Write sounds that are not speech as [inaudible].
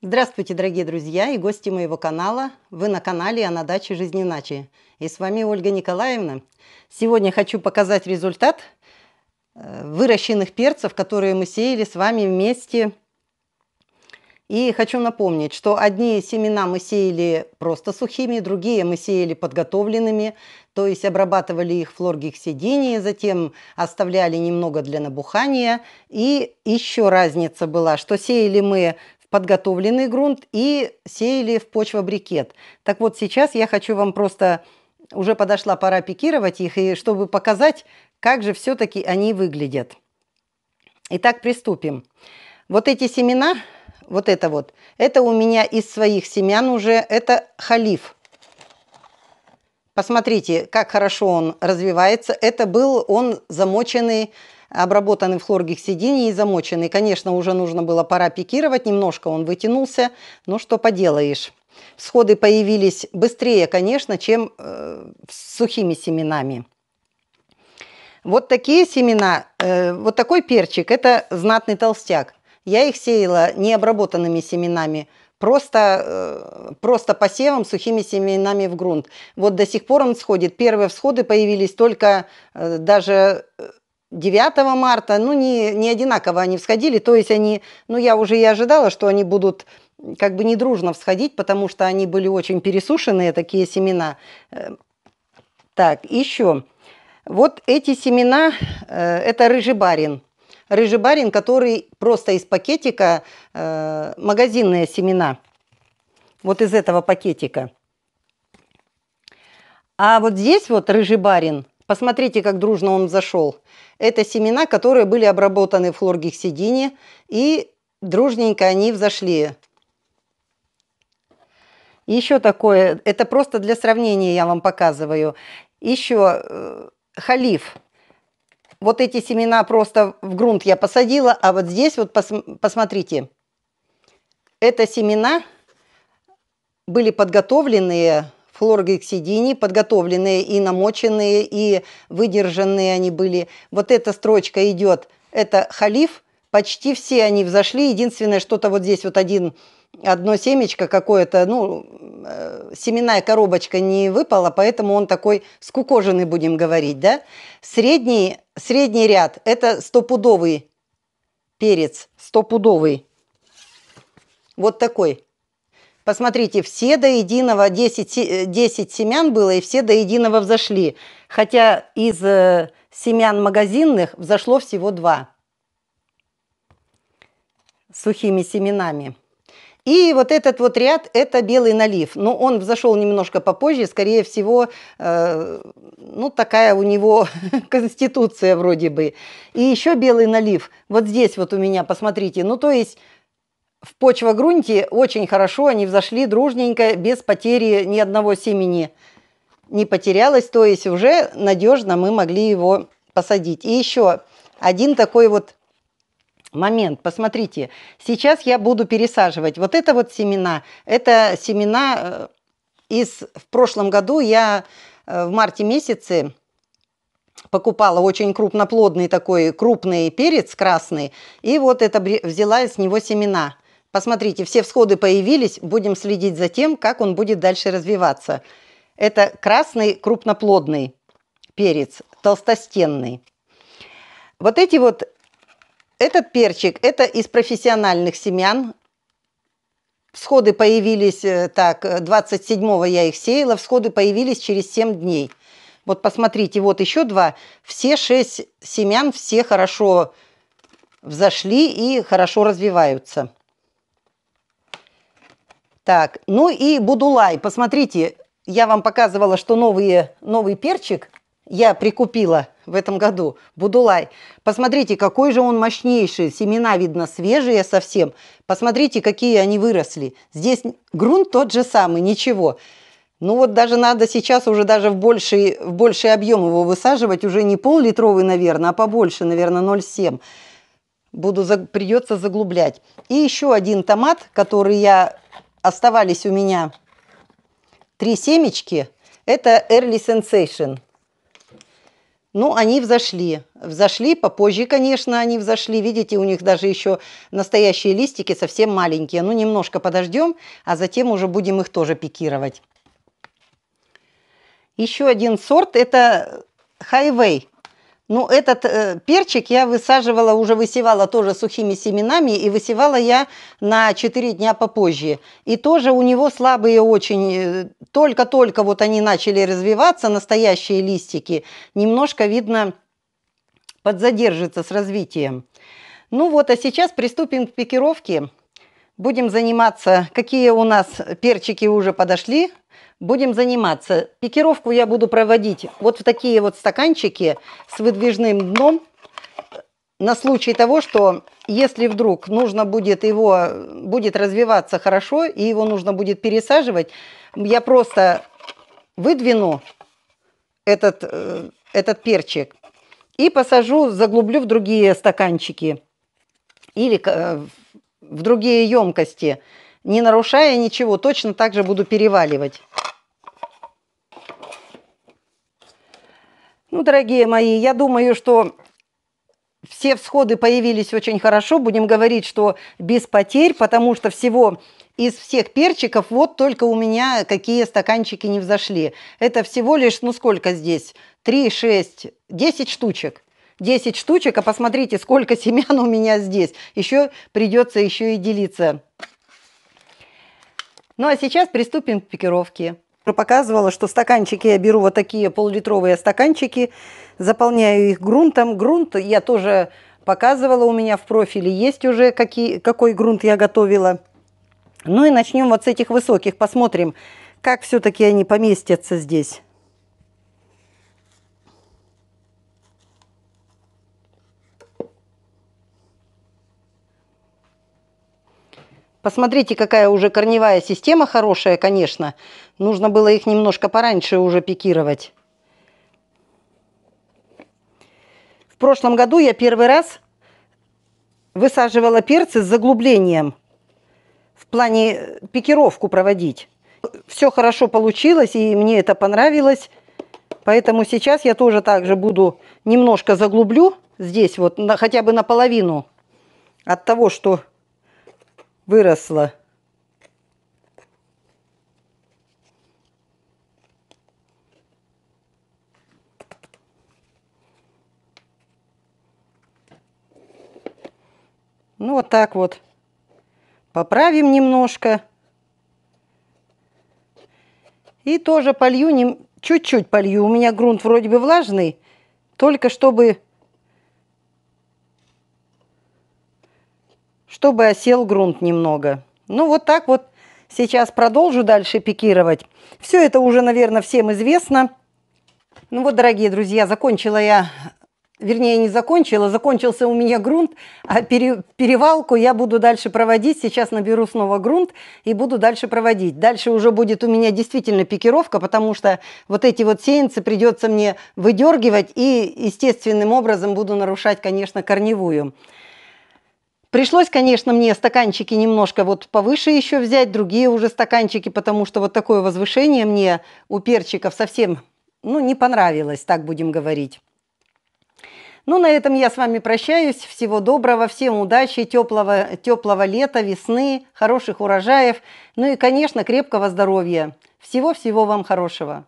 Здравствуйте, дорогие друзья и гости моего канала. Вы на канале «А на даче жизнь иначе». И с вами Ольга Николаевна. Сегодня хочу показать результат э, выращенных перцев, которые мы сеяли с вами вместе. И хочу напомнить, что одни семена мы сеяли просто сухими, другие мы сеяли подготовленными, то есть обрабатывали их флоргексидинией, затем оставляли немного для набухания. И еще разница была, что сеяли мы подготовленный грунт и сеяли в почву брикет. Так вот, сейчас я хочу вам просто... Уже подошла пора пикировать их, и чтобы показать, как же все-таки они выглядят. Итак, приступим. Вот эти семена, вот это вот, это у меня из своих семян уже, это халиф. Посмотрите, как хорошо он развивается. Это был он замоченный обработанный в хлоргексидине и замоченный. Конечно, уже нужно было пора пикировать, немножко он вытянулся, но что поделаешь. Всходы появились быстрее, конечно, чем э, с сухими семенами. Вот такие семена, э, вот такой перчик, это знатный толстяк. Я их сеяла необработанными семенами, просто, э, просто посевом сухими семенами в грунт. Вот до сих пор он сходит. Первые всходы появились только э, даже э, 9 марта, ну, не, не одинаково они всходили, то есть они, ну, я уже и ожидала, что они будут как бы недружно всходить, потому что они были очень пересушенные, такие семена. Э, так, еще. Вот эти семена, э, это рыжебарин. Рыжебарин, который просто из пакетика, э, магазинные семена. Вот из этого пакетика. А вот здесь вот рыжебарин – Посмотрите, как дружно он зашел. Это семена, которые были обработаны в хлоргексидине, и дружненько они взошли. Еще такое, это просто для сравнения я вам показываю. Еще э, халиф. Вот эти семена просто в грунт я посадила, а вот здесь вот пос, посмотрите. Это семена были подготовленные флоргексидине, подготовленные и намоченные, и выдержанные они были. Вот эта строчка идет, это халиф, почти все они взошли, единственное, что-то вот здесь вот один одно семечко какое-то, ну, э, семенная коробочка не выпала, поэтому он такой скукоженный, будем говорить, да? Средний, средний ряд – это стопудовый перец, стопудовый. Вот такой. Посмотрите, все до единого, 10, 10 э, семян было, и все до единого взошли. Хотя из э, семян магазинных взошло всего два сухими семенами. И вот этот вот ряд – это белый налив. Но он взошел немножко попозже, скорее всего, э, ну, такая у него [laughs] конституция вроде бы. И еще белый налив. Вот здесь вот у меня, посмотрите. Ну, то есть в почвогрунте очень хорошо они взошли дружненько, без потери ни одного семени не потерялось, то есть уже надежно мы могли его посадить. И еще один такой вот момент. Посмотрите, сейчас я буду пересаживать. Вот это вот семена. Это семена э, из... В прошлом году я э, в марте месяце покупала очень крупноплодный такой крупный перец красный. И вот это взяла из него семена. Посмотрите, все всходы появились, будем следить за тем, как он будет дальше развиваться. Это красный крупноплодный перец, толстостенный. Вот эти вот, этот перчик, это из профессиональных семян. Всходы появились, э, так, 27-го э, я их сеяла, всходы появились через 7 дней. Вот посмотрите, вот еще два. Все шесть семян, все хорошо взошли и хорошо развиваются. Так, ну и будулай. Посмотрите, я вам показывала, что новые, новый перчик я прикупила в этом году. Будулай. Посмотрите, какой же он мощнейший. Семена, видно, свежие совсем. Посмотрите, какие они выросли. Здесь грунт тот же самый, ничего. Ну вот даже надо сейчас уже даже в больший, в больший объем его высаживать. Уже не пол-литровый, наверное, а побольше, наверное, 0,7. Буду, придется заглублять. И еще один томат, который я оставались у меня три семечки. Это Early Sensation. Ну, они взошли. Взошли, попозже, конечно, они взошли. Видите, у них даже еще настоящие листики совсем маленькие. Ну, немножко подождем, а затем уже будем их тоже пикировать. Еще один сорт – это Highway. Ну, этот э, перчик я высаживала, уже высевала тоже сухими семенами, и высевала я на 4 дня попозже. И тоже у него слабые очень, э, только-только вот они начали развиваться, настоящие листики. Немножко, видно, подзадержится с развитием. Ну вот, а сейчас приступим к пикировке. Будем заниматься, какие у нас перчики уже подошли будем заниматься. Пикировку я буду проводить вот в такие вот стаканчики с выдвижным дном на случай того, что если вдруг нужно будет его, будет развиваться хорошо, и его нужно будет пересаживать, я просто выдвину этот, э, этот перчик и посажу, заглублю в другие стаканчики или э, в другие емкости не нарушая ничего, точно так же буду переваливать. Ну, дорогие мои, я думаю, что все всходы появились очень хорошо. Будем говорить, что без потерь, потому что всего из всех перчиков вот только у меня какие стаканчики не взошли. Это всего лишь, ну сколько здесь? 3, 6, 10 штучек. 10 штучек, а посмотрите, сколько [laughs] семян у меня здесь. Еще придется еще и делиться. Ну а сейчас приступим к пикировке. Я показывала, что стаканчики я беру вот такие полулитровые стаканчики, заполняю их грунтом. Грунт я тоже показывала, у меня в профиле есть уже какие, какой грунт я готовила. Ну и начнем вот с этих высоких, посмотрим, как все-таки они поместятся здесь. Посмотрите, какая уже корневая система хорошая, конечно. Нужно было их немножко пораньше уже пикировать. В прошлом году я первый раз высаживала перцы с заглублением. В плане э, пикировку проводить. Все хорошо получилось, и мне это понравилось. Поэтому сейчас я тоже также буду немножко заглублю здесь вот, на, хотя бы наполовину от того, что выросла. Ну, вот так вот. Поправим немножко. И тоже полью, чуть-чуть полью. У меня грунт вроде бы влажный, только чтобы чтобы осел грунт немного. Ну, вот так вот сейчас продолжу дальше пикировать. Все это уже, наверное, всем известно. Ну вот, дорогие друзья, закончила я, вернее, не закончила, закончился у меня грунт, а пере, перевалку я буду дальше проводить. Сейчас наберу снова грунт и буду дальше проводить. Дальше уже будет у меня действительно пикировка, потому что вот эти вот сеянцы придется мне выдергивать и естественным образом буду нарушать, конечно, корневую. Пришлось, конечно, мне стаканчики немножко вот повыше еще взять, другие уже стаканчики, потому что вот такое возвышение мне у перчиков совсем, ну, не понравилось, так будем говорить. Ну, на этом я с вами прощаюсь. Всего доброго, всем удачи, теплого, теплого лета, весны, хороших урожаев, ну и, конечно, крепкого здоровья. Всего-всего вам хорошего.